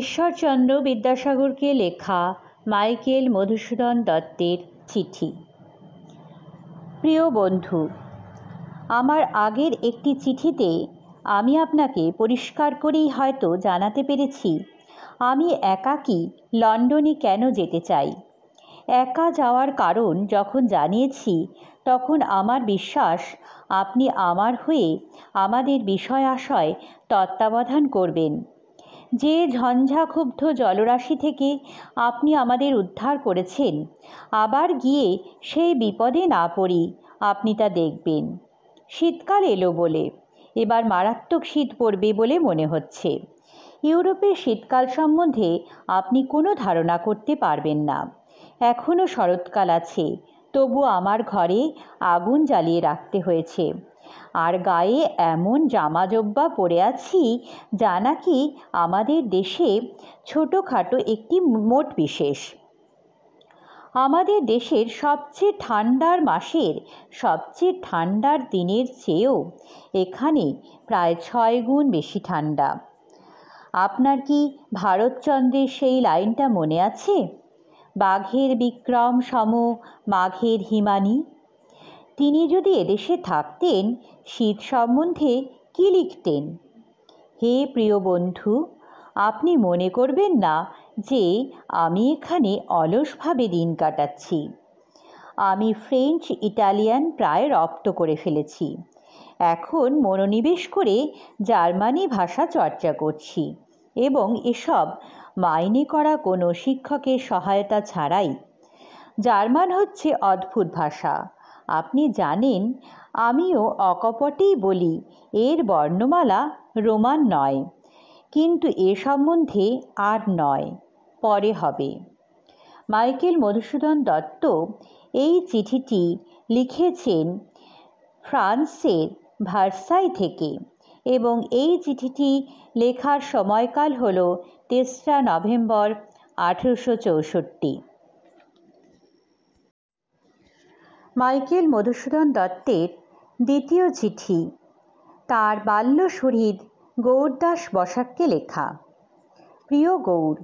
ঈশ্বরচন্দ্র বিদ্যাসাগরকে লেখা মাইকেল মধুসূদন দত্তের চিঠি প্রিয় বন্ধু আমার আগের একটি চিঠিতে আমি আপনাকে পরিষ্কার করেই হয়তো জানাতে পেরেছি আমি একাকী লন্ডনে কেন যেতে চাই একা যাওয়ার কারণ যখন জানিয়েছি তখন আমার বিশ্বাস আপনি আমার হয়ে আমাদের বিষয় আশয় তত্ত্বাবধান করবেন যে ঝঞ্ঝাক্ষুব্ধ জলরাশি থেকে আপনি আমাদের উদ্ধার করেছেন আবার গিয়ে সেই বিপদে না পড়ি আপনি তা দেখবেন শীতকাল এলো বলে এবার মারাত্মক শীত পড়বে বলে মনে হচ্ছে ইউরোপের শীতকাল সম্বন্ধে আপনি কোনো ধারণা করতে পারবেন না এখনও শরৎকাল আছে তবু আমার ঘরে আগুন জ্বালিয়ে রাখতে হয়েছে আর গায়ে এমন জামা জব্বা পরে আছি যা নাকি আমাদের দেশে ছোটোখাটো একটি মোট বিশেষ আমাদের দেশের সবচেয়ে ঠান্ডার মাসের সবচেয়ে ঠান্ডার দিনের চেয়েও এখানে প্রায় ছয় গুণ বেশি ঠান্ডা আপনার কি ভারতচন্দ্রের সেই লাইনটা মনে আছে বাঘের বিক্রম সম মাঘের হিমানি তিনি যদি এদেশে থাকতেন শীত সম্বন্ধে কি লিখতেন হে প্রিয় বন্ধু আপনি মনে করবেন না যে আমি এখানে অলসভাবে দিন কাটাচ্ছি আমি ফ্রেঞ্চ ইটালিয়ান প্রায় রপ্ত করে ফেলেছি এখন মনোনিবেশ করে জার্মানি ভাষা চর্চা করছি এবং এসব মাইনে করা কোনো শিক্ষকের সহায়তা ছাড়াই জার্মান হচ্ছে অদ্ভুত ভাষা আপনি জানেন আমিও অকপটেই বলি এর বর্ণমালা রোমান নয় কিন্তু এ সম্বন্ধে আর নয় পরে হবে মাইকেল মধুসূদন দত্ত এই চিঠিটি লিখেছেন ফ্রান্সের ভার্সাই থেকে এবং এই চিঠিটি লেখার সময়কাল হল তেসরা নভেম্বর আঠেরোশো চৌষট্টি মাইকেল মধুসূদন দত্তের দ্বিতীয় চিঠি তার বাল্য শহীদ গৌরদাস বসাককে লেখা প্রিয় গৌর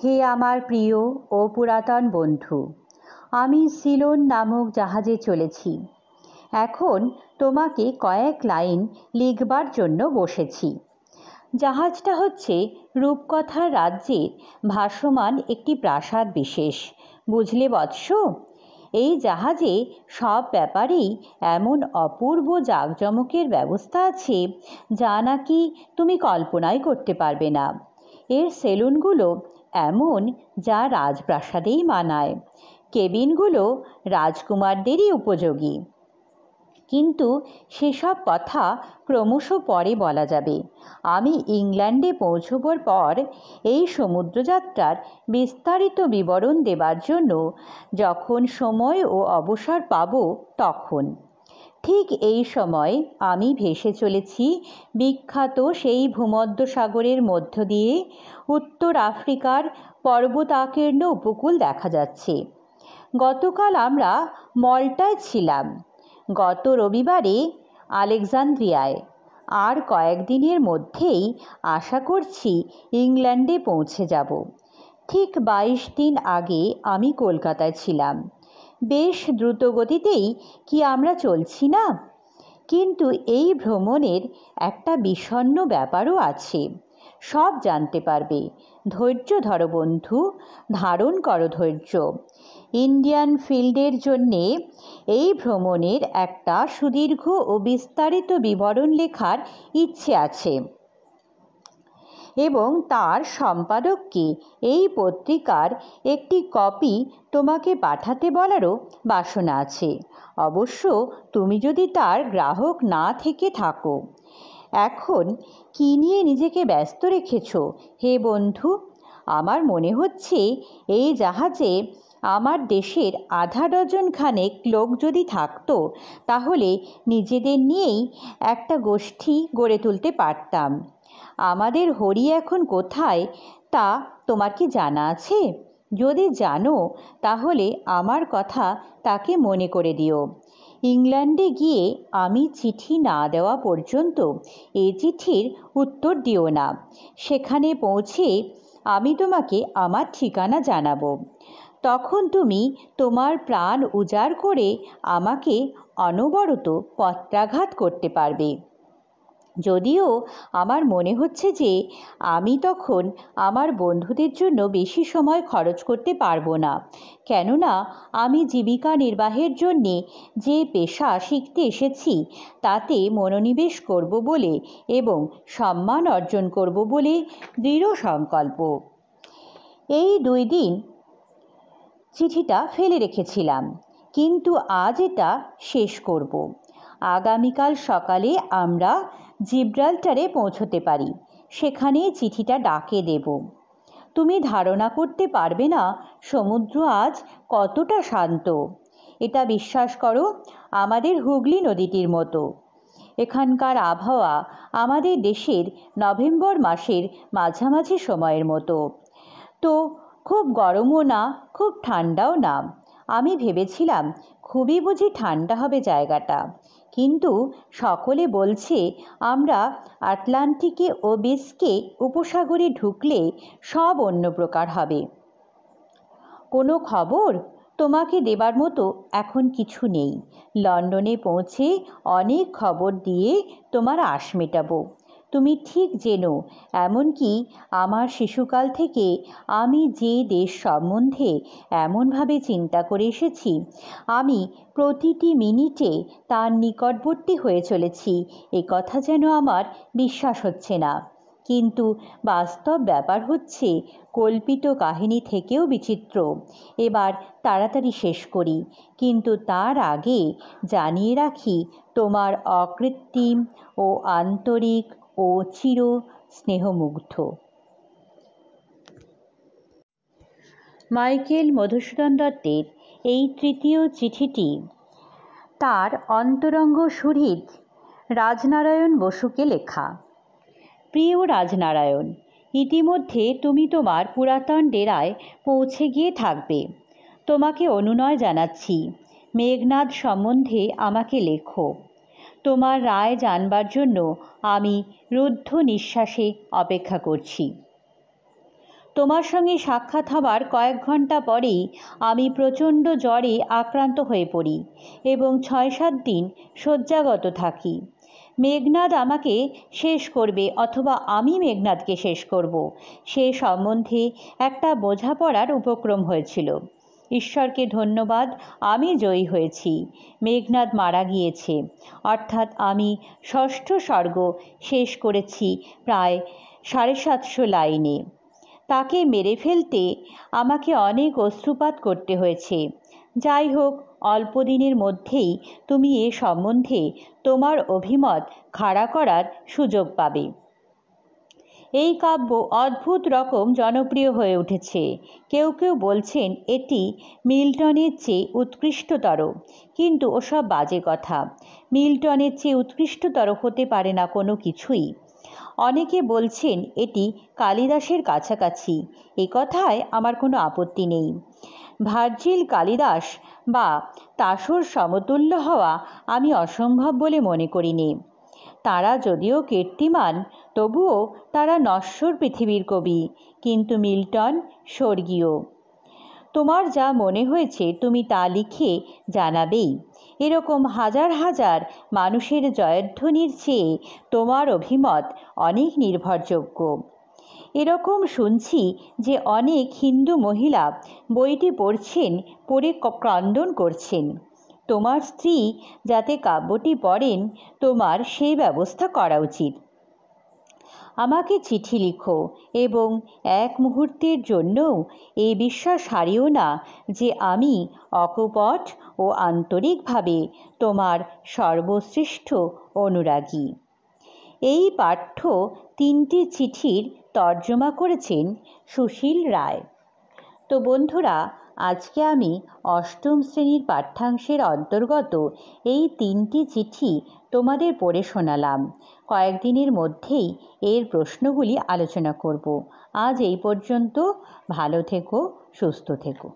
হে আমার প্রিয় ও পুরাতন বন্ধু আমি সিলন নামক জাহাজে চলেছি এখন তোমাকে কয়েক লাইন লিখবার জন্য বসেছি জাহাজটা হচ্ছে রূপকথার রাজ্যের ভাসমান একটি প্রাসাদ বিশেষ বুঝলে বৎস এই জাহাজে সব ব্যাপারেই এমন অপূর্ব জাঁকজমকের ব্যবস্থা আছে যা নাকি তুমি কল্পনাই করতে পারবে না এর সেলুনগুলো এমন যা রাজপ্রাসাদেই মানায় কেবিনগুলো রাজকুমারদেরই উপযোগী কিন্তু সেসব কথা ক্রমশ পরে বলা যাবে আমি ইংল্যান্ডে পৌঁছবার পর এই সমুদ্রযাত্রার বিস্তারিত বিবরণ দেবার জন্য যখন সময় ও অবসর পাব তখন ঠিক এই সময় আমি ভেসে চলেছি বিখ্যাত সেই ভূমধ্যসাগরের মধ্য দিয়ে উত্তর আফ্রিকার পর্বতাকীর্ণ উপকূল দেখা যাচ্ছে গতকাল আমরা মলটায় ছিলাম গত রবিবারে আলেকজান্দ্রিয়ায় আর কয়েকদিনের মধ্যেই আশা করছি ইংল্যান্ডে পৌঁছে যাব ঠিক বাইশ দিন আগে আমি কলকাতায় ছিলাম বেশ দ্রুত গতিতেই কি আমরা চলছি না কিন্তু এই ভ্রমণের একটা বিষণ্ণ ব্যাপারও আছে সব জানতে পারবে ধৈর্য ধরো বন্ধু ধারণ করো ধৈর্য ইন্ডিয়ান ফিল্ডের জন্যে এই ভ্রমণের একটা সুদীর্ঘ ও বিস্তারিত বিবরণ লেখার ইচ্ছে আছে এবং তার সম্পাদককে এই পত্রিকার একটি কপি তোমাকে পাঠাতে বলারও বাসনা আছে অবশ্য তুমি যদি তার গ্রাহক না থেকে থাকো এখন কী নিয়ে নিজেকে ব্যস্ত রেখেছ হে বন্ধু আমার মনে হচ্ছে এই জাহাজে আমার দেশের আধা ডজন খানেক লোক যদি থাকত তাহলে নিজেদের নিয়েই একটা গোষ্ঠী গড়ে তুলতে পারতাম আমাদের হরি এখন কোথায় তা তোমার কি জানা আছে যদি জানো তাহলে আমার কথা তাকে মনে করে দিও ইংল্যান্ডে গিয়ে আমি চিঠি না দেওয়া পর্যন্ত এ চিঠির উত্তর দিও না সেখানে পৌঁছে আমি তোমাকে আমার ঠিকানা জানাব তখন তুমি তোমার প্রাণ উজাড় করে আমাকে অনবরত পত্রাঘাত করতে পারবে যদিও আমার মনে হচ্ছে যে আমি তখন আমার বন্ধুদের জন্য বেশি সময় খরচ করতে পারবো না কেননা আমি জীবিকা নির্বাহের জন্যে যে পেশা শিখতে এসেছি তাতে মনোনিবেশ করব বলে এবং সম্মান অর্জন করব বলে দৃঢ় সংকল্প এই দুই দিন চিঠিটা ফেলে রেখেছিলাম কিন্তু আজ এটা শেষ করব আগামীকাল সকালে আমরা জিব্রাল্টারে পৌঁছতে পারি সেখানেই চিঠিটা ডাকে দেব তুমি ধারণা করতে পারবে না সমুদ্র আজ কতটা শান্ত এটা বিশ্বাস করো আমাদের হুগলি নদীটির মতো এখানকার আবহাওয়া আমাদের দেশের নভেম্বর মাসের মাঝামাঝি সময়ের মতো তো খুব গরমও না খুব ঠান্ডাও না আমি ভেবেছিলাম খুবই বুঝি ঠান্ডা হবে জায়গাটা কিন্তু সকলে বলছে আমরা আটলান্টিকে ও বেসকে উপসাগরে ঢুকলে সব অন্য প্রকার হবে কোনো খবর তোমাকে দেবার মতো এখন কিছু নেই লন্ডনে পৌঁছে অনেক খবর দিয়ে তোমার আশ মেটাবো তুমি ঠিক জেনো এমনকি আমার শিশুকাল থেকে আমি যে দেশ সম্বন্ধে এমনভাবে চিন্তা করে এসেছি আমি প্রতিটি মিনিটে তার নিকটবর্তী হয়ে চলেছি এ কথা যেন আমার বিশ্বাস হচ্ছে না কিন্তু বাস্তব ব্যাপার হচ্ছে কল্পিত কাহিনী থেকেও বিচিত্র এবার তাড়াতাড়ি শেষ করি কিন্তু তার আগে জানিয়ে রাখি তোমার অকৃত্রিম ও আন্তরিক ও চির স্নেহমুগ্ধ মাইকেল মধুসূদন দত্তের এই তৃতীয় চিঠিটি তার অন্তরঙ্গ সুহৃদ রাজনারায়ণ বসুকে লেখা প্রিয় রাজনারায়ণ ইতিমধ্যে তুমি তোমার পুরাতন ডেরায় পৌঁছে গিয়ে থাকবে তোমাকে অনুনয় জানাচ্ছি মেঘনাদ সম্বন্ধে আমাকে লেখো তোমার রায় জানবার জন্য আমি রুদ্ধ নিঃশ্বাসে অপেক্ষা করছি তোমার সঙ্গে সাক্ষাৎ হবার কয়েক ঘন্টা পরেই আমি প্রচণ্ড জ্বরে আক্রান্ত হয়ে পড়ি এবং ছয় সাত দিন শয্যাগত থাকি মেঘনাদ আমাকে শেষ করবে অথবা আমি মেঘনাদকে শেষ করব সে সম্বন্ধে একটা বোঝাপড়ার উপক্রম হয়েছিল ঈশ্বরকে ধন্যবাদ আমি জয়ী হয়েছি মেঘনাদ মারা গিয়েছে অর্থাৎ আমি ষষ্ঠ স্বর্গ শেষ করেছি প্রায় সাড়ে সাতশো লাইনে তাকে মেরে ফেলতে আমাকে অনেক অস্ত্রুপাত করতে হয়েছে যাই হোক অল্প দিনের মধ্যেই তুমি এ সম্বন্ধে তোমার অভিমত খাড়া করার সুযোগ পাবে এই কাব্য অদ্ভুত রকম জনপ্রিয় হয়ে উঠেছে কেউ কেউ বলছেন এটি মিল্টনের চেয়ে উৎকৃষ্টতর কিন্তু ওসব বাজে কথা মিল্টনের চেয়ে উৎকৃষ্টতর হতে পারে না কোনো কিছুই অনেকে বলছেন এটি কালিদাসের কাছাকাছি এ কথায় আমার কোনো আপত্তি নেই ভার্জিল কালিদাস বা তাসর সমতুল্য হওয়া আমি অসম্ভব বলে মনে করিনি তারা যদিও কীর্তিমান তবুও তারা নশ্বর পৃথিবীর কবি কিন্তু মিল্টন স্বর্গীয় তোমার যা মনে হয়েছে তুমি তা লিখে জানাবেই এরকম হাজার হাজার মানুষের জয়ধ্বনির চেয়ে তোমার অভিমত অনেক নির্ভরযোগ্য এরকম শুনছি যে অনেক হিন্দু মহিলা বইটি পড়ছেন পড়ে ক্রন্দন করছেন তোমার স্ত্রী যাতে কাব্যটি পড়েন তোমার সেই ব্যবস্থা করা উচিত আমাকে চিঠি লিখো এবং এক মুহূর্তের জন্যও এই বিশ্বাস হারিও না যে আমি অকপট ও আন্তরিকভাবে তোমার সর্বশ্রেষ্ঠ অনুরাগী এই পাঠ্য তিনটি চিঠির তর্জমা করেছেন সুশীল রায় তো বন্ধুরা আজকে আমি অষ্টম শ্রেণীর পাঠ্যাংশের অন্তর্গত এই তিনটি চিঠি তোমাদের পড়ে শোনালাম কয়েকদিনের মধ্যেই এর প্রশ্নগুলি আলোচনা করব আজ এই পর্যন্ত ভালো থেকো সুস্থ থেকো